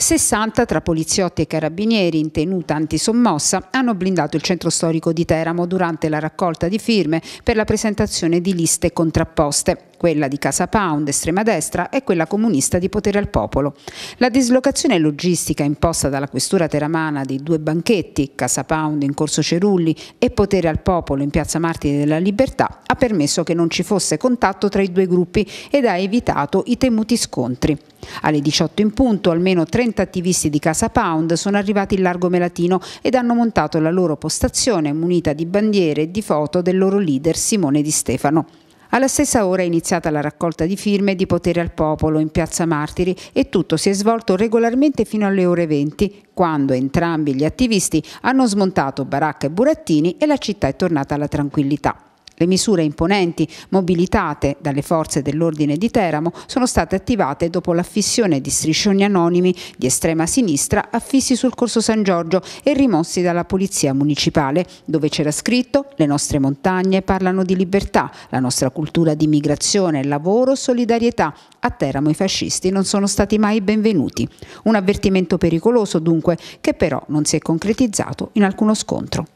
60 tra poliziotti e carabinieri in tenuta antisommossa hanno blindato il centro storico di Teramo durante la raccolta di firme per la presentazione di liste contrapposte quella di Casa Pound, estrema destra, e quella comunista di Potere al Popolo. La dislocazione logistica imposta dalla questura teramana dei due banchetti, Casa Pound in Corso Cerulli e Potere al Popolo in Piazza Martiri della Libertà, ha permesso che non ci fosse contatto tra i due gruppi ed ha evitato i temuti scontri. Alle 18 in punto almeno 30 attivisti di Casa Pound sono arrivati in Largo Melatino ed hanno montato la loro postazione munita di bandiere e di foto del loro leader Simone Di Stefano. Alla stessa ora è iniziata la raccolta di firme di Potere al Popolo in Piazza Martiri e tutto si è svolto regolarmente fino alle ore 20, quando entrambi gli attivisti hanno smontato baracca e burattini e la città è tornata alla tranquillità. Le misure imponenti mobilitate dalle forze dell'ordine di Teramo sono state attivate dopo l'affissione di striscioni anonimi di estrema sinistra affissi sul corso San Giorgio e rimossi dalla polizia municipale, dove c'era scritto le nostre montagne parlano di libertà, la nostra cultura di migrazione, lavoro, solidarietà. A Teramo i fascisti non sono stati mai benvenuti. Un avvertimento pericoloso dunque che però non si è concretizzato in alcuno scontro.